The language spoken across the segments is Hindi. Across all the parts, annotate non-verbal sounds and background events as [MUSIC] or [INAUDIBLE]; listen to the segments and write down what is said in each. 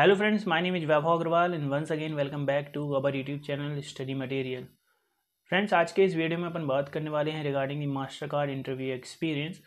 hello friends my name is Vaibhav Agarwal and once again welcome back to our YouTube channel study material friends आज के इस वीडियो में अपन बात करने वाले हैं regarding the Mastercard interview experience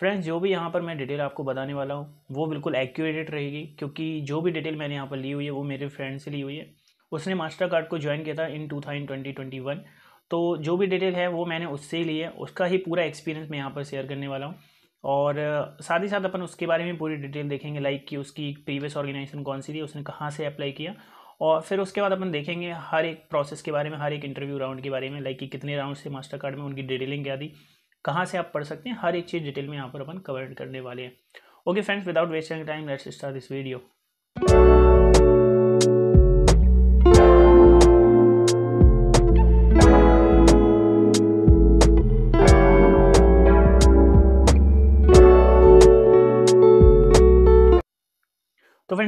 friends जो भी यहाँ पर मैं डिटेल आपको बताने वाला हूँ वो बिल्कुल एक्यूरेट रहेगी क्योंकि जो भी डिटेल मैंने यहाँ पर ली हुई है वो मेरे फ्रेंड से ली हुई है उसने मास्टर कार्ड को ज्वाइन किया था इन टू तो जो भी डिटेल है वो मैंने उससे ही ली है उसका ही पूरा एक्सपीरियंस मैं यहाँ पर शेयर करने वाला हूँ और साथ ही साथ अपन उसके बारे में पूरी डिटेल देखेंगे लाइक कि उसकी प्रीवियस ऑर्गेनाइजेशन कौन सी थी उसने कहाँ से अप्लाई किया और फिर उसके बाद अपन देखेंगे हर एक प्रोसेस के बारे में हर एक इंटरव्यू राउंड के बारे में लाइक कि कितने राउंड से मास्टर कार्ड में उनकी डिटेलिंग क्या थी कहाँ से आप पढ़ सकते हैं हर एक चीज़ डिटेल में यहाँ पर अपन कवर करने वाले हैं okay friends without wasting time let's start this video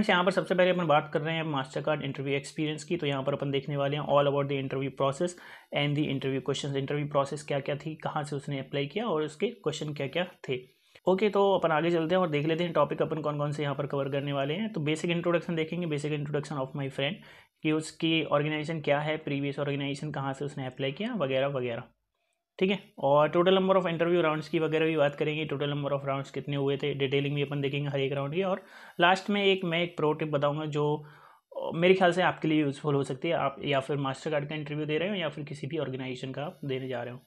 friends यहाँ पर सबसे पहले अपन बात कर रहे हैं मास्टर कार्ड इंटरव्यू एक्सपीरियंस की तो यहाँ पर अपन देखने वाले हैं all about the interview process and the interview question interview process क्या क्या थी कहाँ से उसने अप्लाई किया और उसके क्वेश्चन क्या क्या थे ओके okay, तो अपन आगे चलते हैं और देख लेते हैं टॉपिक अपन कौन कौन से यहाँ पर कवर करने वाले हैं तो बेसिक इंट्रोडक्शन देखेंगे basic introduction of my friend कि उसकी ऑर्गेनाइजेशन क्या है प्रीवियस ऑर्गेनाइजेशन कहाँ से उसने अप्लाई किया वगैरह वगैरह ठीक है और total number of interview rounds की वगैरह भी बात करेंगे टोटल नंबर ऑफ राउंड्स कितने हुए थे डिटेलिंग भी अपन देखेंगे हर एक राउंड की और लास्ट में एक मैं एक प्रो टिप बताऊंगा जो मेरे ख्याल से आपके लिए यूज़फुल हो सकती है आप या फिर मास्टर कार्ड का इंटरव्यू दे रहे हो या फिर किसी भी ऑर्गेनाइजेशन का आप देने जा रहे हो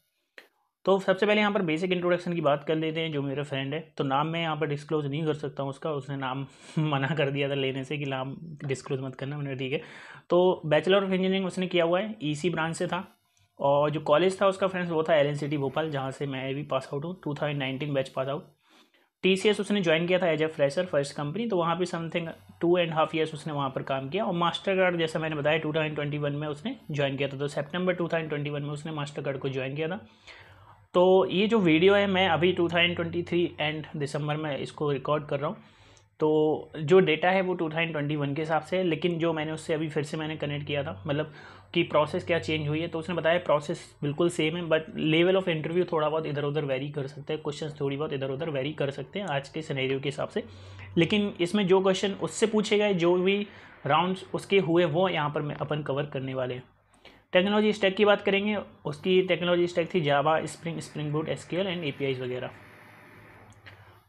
तो सबसे पहले यहाँ पर बेसिक इंट्रोडक्शन की बात कर लेते हैं जो मेरा फ्रेंड है तो नाम मैं यहाँ पर डिस्क्लोज नहीं कर सकता हूँ उसका उसने नाम [LAUGHS] मना कर दिया था लेने से कि नाम डिस्क्लोज मत करना मैंने ठीक है तो बैचलर ऑफ इंजीनियरिंग उसने किया हुआ है ईसी e ब्रांच से था और जो कॉलेज था उसका फ्रेंड्स वो था एल सिटी भोपाल जहाँ से मैं भी पास आउट हूँ two thousand nineteen batch pass out T C S उसने ज्वाइन किया था as a fresher first company तो वहाँ पे something two and half years उसने वहाँ पर काम किया और मास्टर कार्ड जैसा मैंने बताया टू थाउजेंड ट्वेंटी वन में उसने ज्वाइन किया था तो September two thousand twenty one में उसने मास्टर कार्ड को ज्वाइन किया था तो ये जो वीडियो है मैं अभी two thousand twenty three end दिसंबर में इसको रिकॉर्ड कर रहा हूँ तो जो डेटा है वो टू थाउजेंड ट्वेंटी वन के हिसाब से लेकिन जो मैंने उससे अभी फिर से मैंने कनेक्ट किया था मतलब कि प्रोसेस क्या चेंज हुई है तो उसने बताया प्रोसेस बिल्कुल सेम है बट लेवल ऑफ इंटरव्यू थोड़ा बहुत इधर उधर वेरी कर सकते हैं क्वेश्चन थोड़ी बहुत इधर उधर वेरी कर सकते हैं आज के सिनेरियो के हिसाब से लेकिन इसमें जो क्वेश्चन उससे पूछे गए जो भी राउंड्स उसके हुए वो यहाँ पर मैं अपन कवर करने वाले हैं टेक्नोलॉजी स्टैक की बात करेंगे उसकी टेक्नोलॉजी स्टैक थी Java spring spring boot L and APIs वगैरह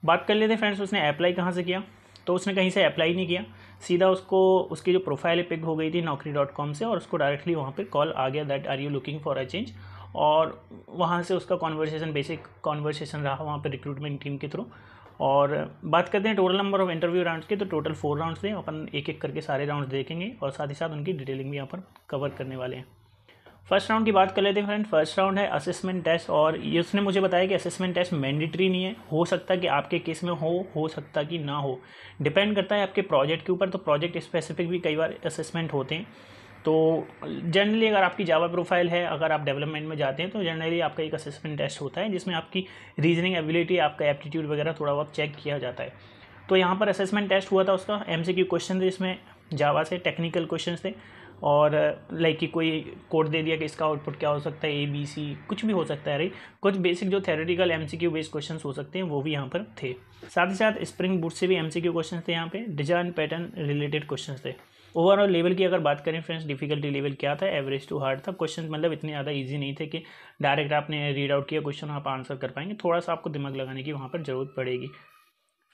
बात कर लेते हैं फ्रेंड्स उसने अप्लाई कहाँ से किया तो उसने कहीं से अप्लाई नहीं किया सीधा उसको उसकी जो प्रोफाइल पिक हो गई थी नौकरी डॉट कॉम से और उसको डायरेक्टली वहाँ पर कॉल आ गया that are you looking for a change और वहाँ से उसका कॉन्वर्सेशन बेसिक कॉन्वर्सेशन रहा वहाँ पर रिक्रूटमेंट टीम के थ्रू और बात करते हैं total number of interview rounds के तो टोटल फोर राउंड्स हैं अपन एक एक करके सारे राउंड्स देखेंगे और साथ ही साथ उनकी डिटेलिंग भी यहाँ पर कवर करने वाले हैं फर्स्ट राउंड की बात कर लेते हैं फ्रेंड फर्स्ट राउंड है असेसमेंट टेस्ट और ये उसने मुझे बताया कि असेसमेंट टेस्ट मैंडेटरी नहीं है हो सकता कि आपके केस में हो हो सकता कि ना हो डिपेंड करता है आपके प्रोजेक्ट के ऊपर तो प्रोजेक्ट स्पेसिफिक भी कई बार असेसमेंट होते हैं तो जनरली अगर आपकी जावा प्रोफाइल है अगर आप डेवलपमेंट में जाते हैं तो जनरली आपका एक असेसमेंट टेस्ट होता है जिसमें आपकी रीजनिंग एबिलिटी आपका एप्टीट्यूड वगैरह थोड़ा बहुत चेक किया जाता है तो यहाँ पर असेसमेंट टेस्ट हुआ था उसका एम क्वेश्चन थे जिसमें जावा से टेक्निकल क्वेश्चन थे और लाइक uh, कि कोई कोड दे दिया कि इसका आउटपुट क्या हो सकता है ए बी सी कुछ भी हो सकता है राइट कुछ बेसिक जो theoretical M C Q based question हो सकते हैं वो भी यहाँ पर थे साथ ही साथ स्प्रिंग बूट से भी एम सी क्यू क्वेश्चन थे यहाँ पे डिजाइन पैटर्न रिलेटेड क्वेश्चन थे ओवरऑल लेवल की अगर बात करें फ्रेंड्स डिफिकल्टी लेवल क्या था एवरेज टू हार्ड था क्वेश्चन मतलब इतने ज़्यादा ईजी नहीं थे कि डायरेक्ट आपने रीड आउट किया क्वेश्चन आप आंसर कर पाएंगे थोड़ा सा आपको दिमाग लगाने की वहाँ पर जरूरत पड़ेगी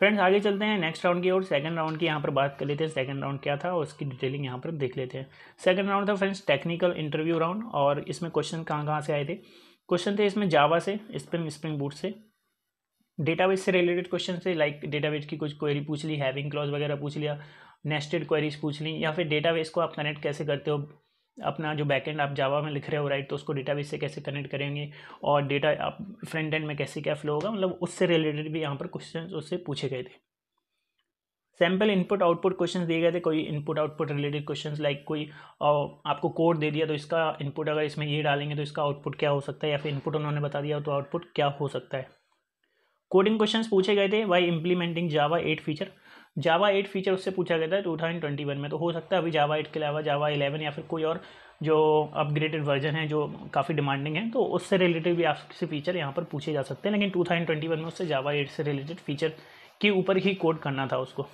फ्रेंड्स आगे चलते हैं नेक्स्ट राउंड की और सेकंड राउंड की यहाँ पर बात कर लेते हैं सेकंड राउंड क्या था उसकी डिटेलिंग यहाँ पर देख लेते हैं सेकंड राउंड था फ्रेंड्स टेक्निकल इंटरव्यू राउंड और इसमें क्वेश्चन कहाँ कहाँ से आए थे क्वेश्चन थे इसमें जावा से स्प्रिंग स्प्रिंग बूट से डेटाबेस से रिलेटेड क्वेश्चन थे लाइक डेटाबेस की कुछ क्वेरी पूछ ली हैविंग क्लॉज वगैरह पूछ लिया नेस्टेड क्वेरीज पूछ ली या फिर डेटाबेस को आप कनेक्ट कैसे करते हो अपना जो बैकएंड आप जावा में लिख रहे हो राइट तो उसको डेटाबेस से कैसे कनेक्ट करेंगे और डेटा आप फ्रंट एंड में कैसे क्या फ्लो होगा मतलब उससे रिलेटेड भी यहाँ पर क्वेश्चन उससे पूछे गए थे सैम्पल इनपुट आउटपुट क्वेश्चंस दिए गए थे कोई input output related questions like कोई आपको कोड दे दिया तो इसका इनपुट अगर इसमें ये डालेंगे तो इसका आउटपुट क्या हो सकता है या फिर इनपुट उन्होंने बता दिया तो आउटपुट क्या हो सकता है कोडिंग क्वेश्चंस पूछे गए थे why implementing Java eight feature Java eight feature उससे पूछा गया था टू थाउजेंड ट्वेंटी वन में तो हो सकता है अभी जावा एट के अलावा जावा इलेवन या फिर कोई और जो अपग्रेडेड वर्जन है जो काफ़ी डिमांडिंग है तो उससे रिलेटेड भी आपसे फीचर यहाँ पर पूछे जा सकते हैं लेकिन टू थाउजेंड ट्वेंटी वन में उससे जावा एट से रिलेटेड फीचर के ऊपर ही कोड करना था उसको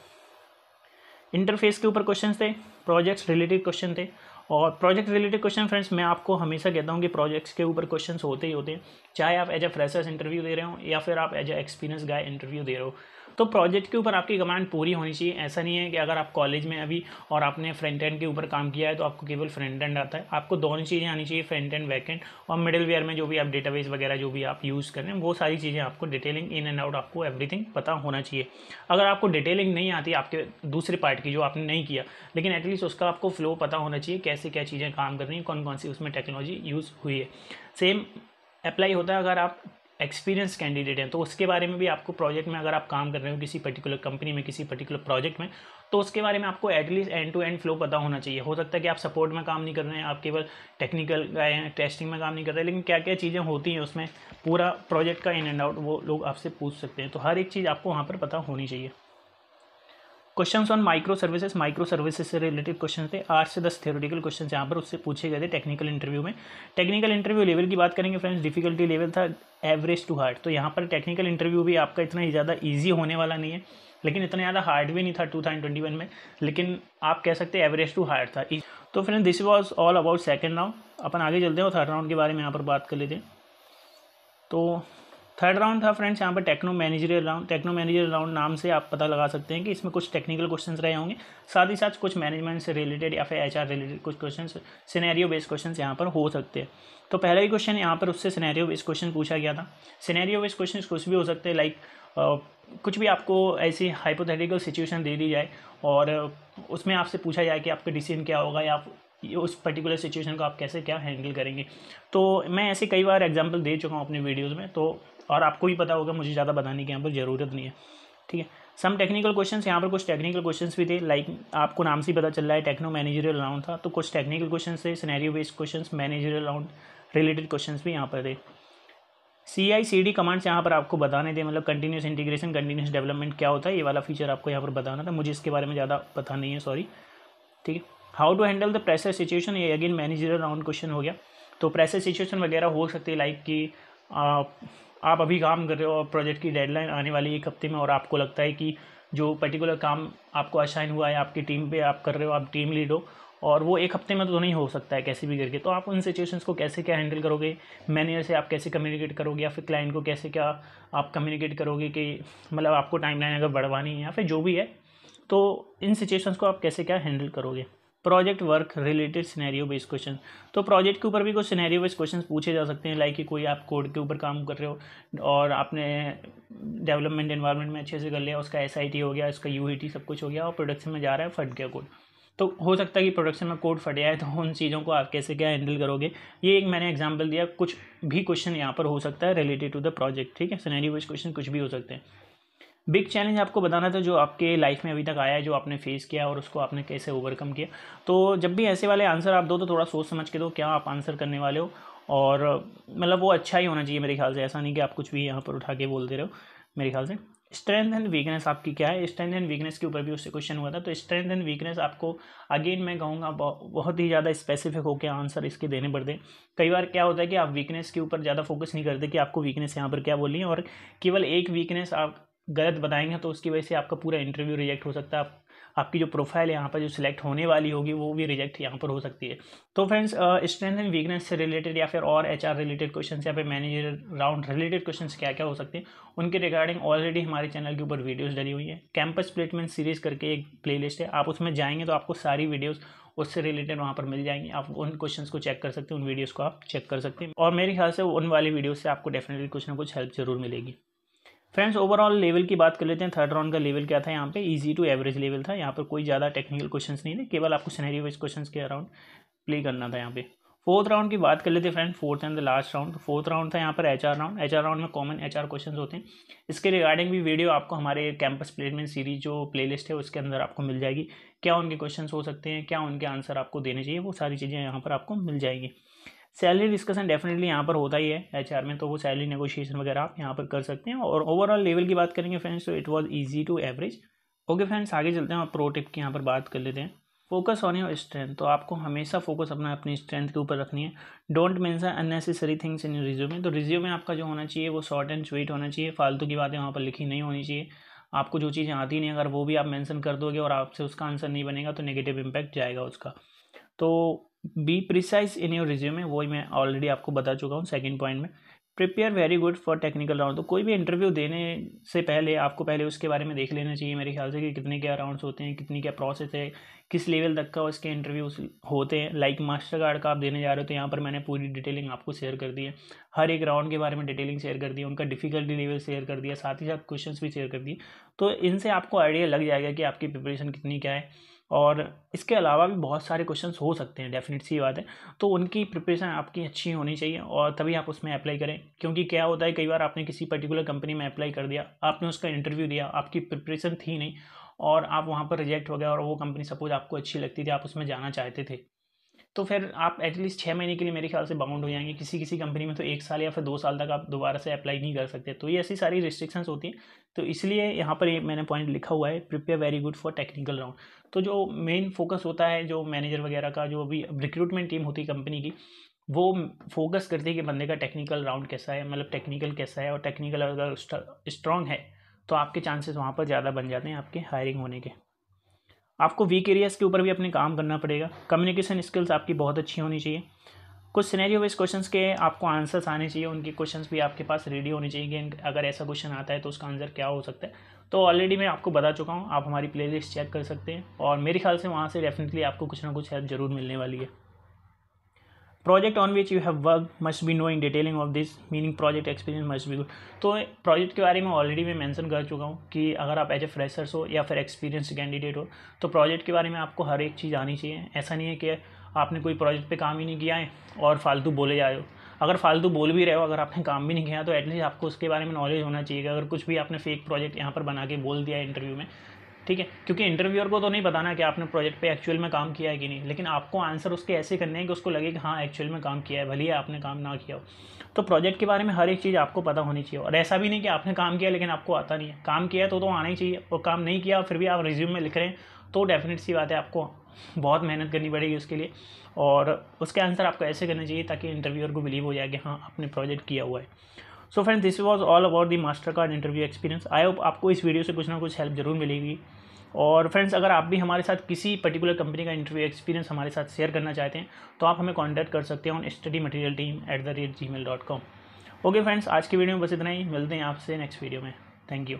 इंटरफेस के ऊपर क्वेश्चन थे प्रोजेक्ट्स रिलेटेड क्वेश्चन थे और प्रोजेक्ट रिलेटेड क्वेश्चन फ्रेंड्स मैं आपको हमेशा कहता हूँ कि प्रोजेक्ट्स के ऊपर क्वेश्चन होते ही होते हैं चाहे आप एज अ फ्रेशर्स इंटरव्यू दे रहे हो या फिर आप as a experience guy interview दे रहे हो तो प्रोजेक्ट के ऊपर आपकी कमांड पूरी होनी चाहिए ऐसा नहीं है कि अगर आप कॉलेज में अभी और आपने फ्रंट एंड के ऊपर काम किया है तो आपको केवल फ्रंट एंड आता है आपको दोनों चीज़ें आनी चाहिए फ्रंट एंड बैक एंड और मिडिल वेयर में जो भी आप डेटाबेस वगैरह जो भी आप यूज़ करें वो सारी चीज़ें आपको डिटेलिंग इन एंड आउट आपको एवरीथिंग पता होना चाहिए अगर आपको डिटेलिंग नहीं आती आपके दूसरे पार्ट की जो आपने नहीं किया लेकिन एटलीस्ट उसका आपको फ्लो पता होना चाहिए कैसे क्या चीज़ें काम कर रही हैं कौन कौन सी उसमें टेक्नोलॉजी यूज़ हुई है सेम अप्लाई होता है अगर आप एक्सपीरियंस कैंडिडेट हैं तो उसके बारे में भी आपको प्रोजेक्ट में अगर आप काम कर रहे हो किसी पर्टिकुलर कंपनी में किसी पर्टिकुलर प्रोजेक्ट में तो उसके बारे में आपको at least end to end flow पता होना चाहिए हो सकता है कि आप सपोर्ट में काम नहीं कर रहे हैं आप केवल टेक्निकल गए हैं टेस्टिंग में काम नहीं कर रहे लेकिन क्या क्या चीज़ें होती हैं उसमें पूरा प्रोजेक्ट का इन एंड आउट वो लोग आपसे पूछ सकते हैं तो हर एक चीज़ आपको वहाँ पर पता होनी चाहिए question on micro services micro services से रिलेटेड क्वेश्चन थे आठ से दस थ्योरेटिकल क्वेश्चन यहाँ पर उससे पूछे गए थे टेक्निकल इंटरव्यू में टेक्निकल इंटरव्यू लेवल की बात करेंगे फ्रेंड्स डिफिकल्टी लेवल था एवरेज टू हार्ड तो यहाँ पर टेक्निकल इंटरव्यू भी आपका इतना ही ज़्यादा ईजी होने वाला नहीं है लेकिन इतना ज़्यादा हार्ड भी नहीं था टू थाउजेंड ट्वेंटी वन में लेकिन आप कह सकते एवरेज टू हार्ड था तो friend this was all about second round अपन आगे चलते हैं और थर्ड राउंड के बारे में यहाँ पर बात कर लेते हैं तो थर्ड राउंड था फ्रेंड्स यहाँ पर techno managerial round techno managerial round नाम से आप पता लगा सकते हैं कि इसमें कुछ टेक्निकल क्वेश्चन रहे होंगे साथ ही साथ कुछ मैनेजमेंट से रिलेटेड या फिर एच रिलेटेड कुछ क्वेश्चन सिनेरियो बेस्ड क्वेश्चन यहाँ पर हो सकते हैं तो पहला ही क्वेश्चन यहाँ पर उससे सिनेरियो बेस्ड क्वेश्चन पूछा गया था सिनेरियो बेस्ड क्वेश्चन कुछ भी हो सकते हैं लाइक कुछ भी आपको ऐसी हाइपोथेटिकल सिचुएशन दे दी जाए और उसमें आपसे पूछा जाए कि आपका डिसीजन क्या होगा या आप उस पर्टिकुलर सिचुएशन को आप कैसे क्या हैंडल करेंगे तो मैं ऐसे कई बार एग्जांपल दे चुका हूँ अपने वीडियोस में तो और आपको भी पता होगा मुझे ज़्यादा बताने की यहाँ पर ज़रूरत नहीं है ठीक है सम टेक्निकल क्वेश्चंस यहाँ पर कुछ टेक्निकल क्वेश्चंस भी थे लाइक आपको नाम से पता चल रहा है टेक्नो मैनेजरियल राउंड था तो कुछ टेक्निकल क्वेश्चन थे scenario based question managerial round related question भी यहाँ पर थे सी आई सी डी कमांड्स यहाँ पर आपको बताने थे मतलब कंटिन्यूस इंटीग्रेशन कंटिन्यूस डेवलपमेंट क्या होता है ये वाला फीचर आपको यहाँ पर बताना था मुझे इसके बारे में ज़्यादा पता नहीं है सॉरी ठीक है how to handle the pressure situation ये अगेन मैनेजरियल राउंड क्वेश्चन हो गया तो प्रेशर सिचुएशन वगैरह हो सकती है लाइक कि आप अभी काम कर रहे हो और प्रोजेक्ट की डेडलाइन आने वाली एक हफ्ते में और आपको लगता है कि जो पर्टिकुलर काम आपको असाइन हुआ है आपकी टीम पे आप कर रहे हो आप टीम लीड हो और वो एक हफ्ते में तो नहीं हो सकता है कैसे भी करके तो आप उन सिचुएशंस को कैसे क्या हैंडल करोगे मैनेजर से आप कैसे कम्युनिकेट करोगे या फिर क्लाइंट को कैसे क्या आप कम्युनिकेट करोगे कि मतलब आपको टाइमलाइन अगर बढ़वानी है या फिर जो भी है तो इन सिचुएशंस को आप कैसे क्या हैंडल करोगे project work related scenario based question तो प्रोजेक्ट के ऊपर भी कुछ सिनेरियो बेस्ड क्वेश्चन पूछे जा सकते हैं लाइक कि कोई आप कोड के ऊपर काम कर रहे हो और आपने डेवलपमेंट इन्वायरमेंट में अच्छे से कर लिया उसका एस हो गया उसका यू सब कुछ हो गया और प्रोडक्शन में जा रहा है फट गया कोड तो हो सकता है कि प्रोडक्शन में कोड फट जाए तो उन चीज़ों को आप कैसे क्या हैंडल करोगे ये एक मैंने एग्जाम्पल दिया कुछ भी क्वेश्चन यहाँ पर हो सकता है रिलेटेड टू द प्रोजेक्ट ठीक है सिनेरियो बेस्ड क्वेश्चन कुछ भी हो सकते हैं बिग चैलेंज आपको बताना था जो आपके लाइफ में अभी तक आया है जो आपने फेस किया और उसको आपने कैसे ओवरकम किया तो जब भी ऐसे वाले आंसर आप दो तो थोड़ा सोच समझ के दो क्या आप आंसर करने वाले हो और मतलब वो अच्छा ही होना चाहिए मेरे ख्याल से ऐसा नहीं कि आप कुछ भी यहाँ पर उठा के बोलते रहो मेरे ख्याल से स्ट्रेंथ एंड वीकनेस आपकी क्या है स्ट्रेंथ एंड वीकनेस के ऊपर भी उससे क्वेश्चन हुआ था तो स्ट्रेंथ एंड वीकनेस आपको अगेन मैं कहूँगा बहुत ही ज़्यादा स्पेसिफिक होकर आंसर इसके देने पड़ते कई बार क्या होता है कि आप वीकनेस के ऊपर ज़्यादा फोकस नहीं करते कि आपको वीकनेस यहाँ पर क्या बोली है और केवल एक वीकनेस आप गलत बताएंगे तो उसकी वजह से आपका पूरा इंटरव्यू रिजेक्ट हो सकता है आप, आपकी जो प्रोफाइल यहाँ पर जो सिलेक्ट होने वाली होगी वो भी रिजेक्ट यहाँ पर हो सकती है तो फ्रेंड्स स्ट्रेंथ एंड वीकनेस से रिलेटेड या फिर और एच रिलेटेड क्वेश्चन या फिर मैनेजर राउंड रिलेटेड क्वेश्चन क्या क्या हो सकते हैं उनके रिगार्डिंग ऑलरेडी हमारे चैनल के ऊपर वीडियोज़ डली हुई हैं कैंपस प्लेटमेंट सीरीज़ करके एक प्ले है आप उसमें जाएंगे तो आपको सारी वीडियोज़ उससे रिलेटेड वहाँ पर मिल जाएंगी आप उन क्वेश्चन को चेक कर सकते हैं उन वीडियोज़ को आप चेक कर सकते हैं और मेरे ख्याल से उन वाली वीडियो से आपको डेफिनेटली कुछ ना कुछ हेल्प जरूर मिलेगी फ्रेंड्स ओवरऑल लेवल की बात कर लेते हैं थर्ड राउंड का लेवल क्या था यहाँ पे इजी टू एवरेज लेवल था यहाँ पर कोई ज़्यादा टेक्निकल क्वेश्चंस नहीं थे केवल आपको सिनेरियो वाइज क्वेश्चंस के अराउंड प्ले करना था यहाँ पे फोर्थ राउंड की बात कर लेते हैं friend fourth and the last round fourth round था यहाँ पर एच राउंड एच राउंड में कॉमन एच क्वेश्चन होते हैं इसके रिगार्डिंग भी वीडियो आपको हमारे कैंपस प्लेसमेंट सीरीज जो प्ले है उसके अंदर आपको मिल जाएगी क्या उनके क्वेश्चन हो सकते हैं क्या उनके आंसर आपको देने चाहिए वो सारी चीज़ें यहाँ पर आपको मिल जाएंगी सैलरी डिस्कशन डेफिनेटली यहाँ पर होता ही है एच में तो वो सैलरी नेगोशिएशन वगैरह आप यहाँ पर कर सकते हैं और ओवरऑल लेवल की बात करेंगे फ्रेंड्स तो it was easy to average okay friends आगे चलते हैं और प्रो टिप की यहाँ पर बात कर लेते हैं फोकस ऑन योर स्ट्रेंथ तो आपको हमेशा फोकस अपना अपनी स्ट्रेंथ के ऊपर रखनी है don't mention unnecessary things in resume तो में आपका जो होना चाहिए वो शॉर्ट एंड स्वीट होना चाहिए फालतू की बातें वहाँ पर लिखी नहीं होनी चाहिए आपको जो चीज़ें आती नहीं अगर वो भी आप मेंशन कर दोगे और आपसे उसका आंसर नहीं बनेगा तो नेगेटिव इम्पैक्ट जाएगा उसका तो be precise in your resume वही मैं ऑलरेडी आपको बता चुका हूँ सेकेंड पॉइंट में prepare very good for technical round तो कोई भी इंटरव्यू देने से पहले आपको पहले उसके बारे में देख लेना चाहिए मेरे ख्याल से कि कितने क्या राउंड्स होते हैं कितनी क्या प्रोसेस है किस लेवल तक का उसके इंटरव्यूज होते हैं लाइक मास्टर कार्ड का आप देने जा रहे हो तो यहाँ पर मैंने पूरी डिटेलिंग आपको शेयर कर दी है हर एक राउंड के बारे में डिटेलिंग शेयर कर दी उनका डिफिकल्टी लेवल शेयर कर दिया साथ ही साथ क्वेश्चन भी शेयर कर दिए तो इनसे आपको आइडिया लग जाएगा कि आपकी प्रिपरेशन कितनी क्या है और इसके अलावा भी बहुत सारे क्वेश्चन हो सकते हैं डेफिनेट सी बात है तो उनकी प्रिपरेशन आपकी अच्छी होनी चाहिए और तभी आप उसमें अप्लाई करें क्योंकि क्या होता है कई बार आपने किसी पर्टिकुलर कंपनी में अप्लाई कर दिया आपने उसका इंटरव्यू दिया आपकी प्रिपरेशन थी नहीं और आप वहाँ पर रिजेक्ट हो गया और वो कंपनी सपोज आपको अच्छी लगती थी आप उसमें जाना चाहते थे तो फिर आप एटलीस्ट छः महीने के लिए मेरे ख्याल से बाउंड हो जाएंगे किसी किसी कंपनी में तो एक साल या फिर दो साल तक आप दोबारा से अप्लाई नहीं कर सकते तो ये ऐसी सारी रिस्ट्रिक्शंस होती हैं तो इसलिए यहाँ पर ये मैंने पॉइंट लिखा हुआ है prepare very good for technical round तो जो मेन फोकस होता है जो मैनेजर वगैरह का जो अभी रिक्रूटमेंट टीम होती है कंपनी की वो फोकस करती है कि बंदे का टेक्निकल राउंड कैसा है मतलब टेक्निकल कैसा है और टेक्निकल अगर स्ट्रॉन्ग है तो आपके चांसेस वहाँ पर ज़्यादा बन जाते हैं आपके हायरिंग होने के आपको वीक एरियाज़ के ऊपर भी अपने काम करना पड़ेगा कम्युनिकेशन स्किल्स आपकी बहुत अच्छी होनी चाहिए कुछ सिनेरियो वाइज क्वेश्चन के आपको आंसर्स आने चाहिए उनके क्वेश्चन भी आपके पास रेडी होने चाहिए कि अगर ऐसा क्वेश्चन आता है तो उसका आंसर क्या हो सकता है तो ऑलरेडी मैं आपको बता चुका हूँ आप हमारी प्लेलिस्ट चेक कर सकते हैं और मेरे ख्याल से वहाँ से डेफिनेटली आपको कुछ ना कुछ हेल्प जरूर मिलने वाली है project on which you have work must be know in detailing of this meaning project experience must be good तो प्रोजेक्ट के बारे में ऑलरेडी मैं मैंसन कर चुका हूँ कि अगर आप एज ए फ्रेशर्स हो या फिर एक्सपीरियंस कैंडिडेट हो तो प्रोजेक्ट के बारे में आपको हर एक चीज़ आनी चाहिए ऐसा नहीं है कि आपने कोई प्रोजेक्ट पे काम ही नहीं किया है और फालतू बोले जा रहे हो अगर फालतू बोल भी रहे हो अगर आपने काम भी नहीं किया तो एटलीस्ट आपको उसके बारे में नॉलेज होना चाहिए अगर कुछ भी आपने फेक प्रोजेक्ट यहाँ पर बना के बोल दिया इंटरव्यू में ठीक है क्योंकि इंटरव्यूअर को तो नहीं बताना कि आपने प्रोजेक्ट पे एक्चुअल में काम किया है कि नहीं लेकिन आपको आंसर उसके ऐसे करने हैं कि उसको लगे कि हाँ एक्चुअल में काम किया है भले ही आपने काम ना किया हो तो प्रोजेक्ट के बारे में हर एक चीज़ आपको पता होनी चाहिए और ऐसा भी नहीं कि आपने काम किया लेकिन आपको आता नहीं है काम किया तो तो आना ही चाहिए और काम नहीं किया फिर भी आप रिज्यूम में लिख रहे हैं तो डेफिनेट सी बात है आपको बहुत मेहनत करनी पड़ेगी उसके लिए और उसके आंसर आपको ऐसे करने चाहिए ताकि इंटरव्यूअर को बिलीव हो जाए कि हाँ आपने प्रोजेक्ट किया हुआ है so friends this was all about the Mastercard interview experience I hope आपको इस वीडियो से कुछ ना कुछ हेल्प जरूर मिलेगी और फ्रेंड्स अगर आप भी हमारे साथ किसी पर्टिकुलर कंपनी का इंटरव्यू एक्सपीरियंस हमारे साथ शेयर करना चाहते हैं तो आप हमें कॉन्टैक्ट कर सकते हैं on study material team at the rate Gmail dot com okay friends आज की वीडियो में बस इतना ही मिलते हैं आपसे नेक्स्ट वीडियो में थैंक यू